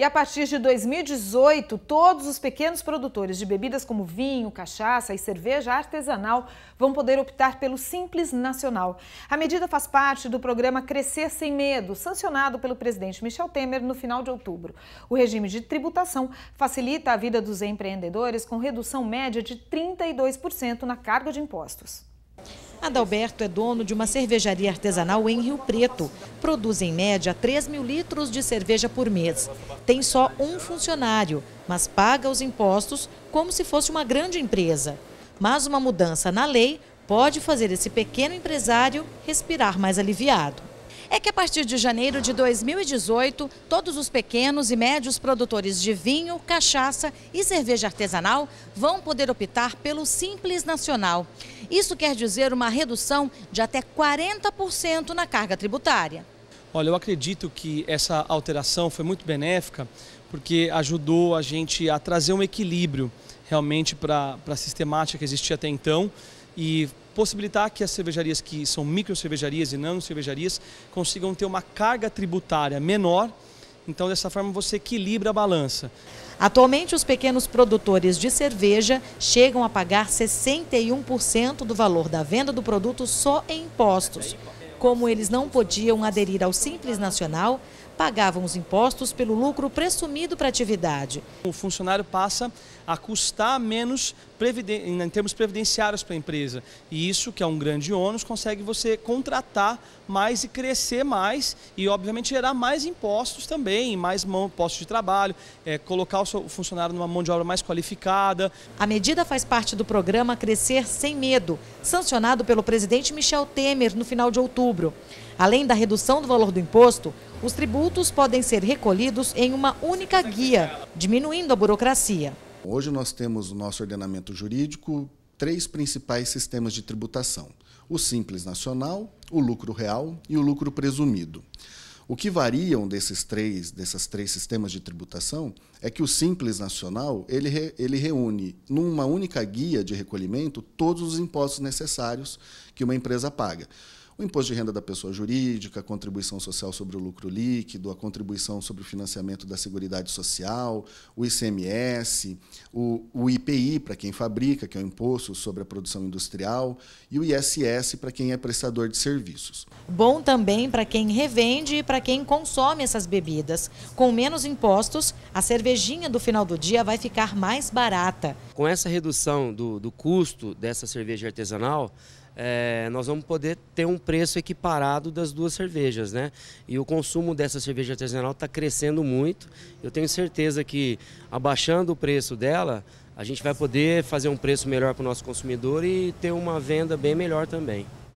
E a partir de 2018, todos os pequenos produtores de bebidas como vinho, cachaça e cerveja artesanal vão poder optar pelo Simples Nacional. A medida faz parte do programa Crescer Sem Medo, sancionado pelo presidente Michel Temer no final de outubro. O regime de tributação facilita a vida dos empreendedores com redução média de 32% na carga de impostos. Adalberto é dono de uma cervejaria artesanal em Rio Preto. Produz, em média, 3 mil litros de cerveja por mês. Tem só um funcionário, mas paga os impostos como se fosse uma grande empresa. Mas uma mudança na lei pode fazer esse pequeno empresário respirar mais aliviado é que a partir de janeiro de 2018, todos os pequenos e médios produtores de vinho, cachaça e cerveja artesanal vão poder optar pelo Simples Nacional. Isso quer dizer uma redução de até 40% na carga tributária. Olha, eu acredito que essa alteração foi muito benéfica porque ajudou a gente a trazer um equilíbrio realmente para a sistemática que existia até então e possibilitar que as cervejarias que são micro cervejarias e nano cervejarias consigam ter uma carga tributária menor. Então, dessa forma, você equilibra a balança. Atualmente, os pequenos produtores de cerveja chegam a pagar 61% do valor da venda do produto só em impostos. Como eles não podiam aderir ao Simples Nacional, pagavam os impostos pelo lucro presumido para a atividade. O funcionário passa a custar menos em termos previdenciários para a empresa. E isso, que é um grande ônus, consegue você contratar mais e crescer mais e, obviamente, gerar mais impostos também, mais mão, postos de trabalho, é, colocar o seu funcionário numa mão de obra mais qualificada. A medida faz parte do programa Crescer Sem Medo, sancionado pelo presidente Michel Temer no final de outubro. Além da redução do valor do imposto, os tributos podem ser recolhidos em uma única guia, diminuindo a burocracia. Hoje nós temos no nosso ordenamento jurídico três principais sistemas de tributação: o simples nacional, o lucro real e o lucro presumido. O que variam desses três, dessas três sistemas de tributação é que o Simples Nacional ele, re, ele reúne numa única guia de recolhimento todos os impostos necessários que uma empresa paga o imposto de renda da pessoa jurídica, a contribuição social sobre o lucro líquido, a contribuição sobre o financiamento da Seguridade Social, o ICMS, o, o IPI para quem fabrica, que é o imposto sobre a produção industrial, e o ISS para quem é prestador de serviços. Bom também para quem revende e para quem consome essas bebidas. Com menos impostos, a cervejinha do final do dia vai ficar mais barata. Com essa redução do, do custo dessa cerveja artesanal, é, nós vamos poder ter um preço equiparado das duas cervejas, né? E o consumo dessa cerveja artesanal está crescendo muito. Eu tenho certeza que abaixando o preço dela, a gente vai poder fazer um preço melhor para o nosso consumidor e ter uma venda bem melhor também.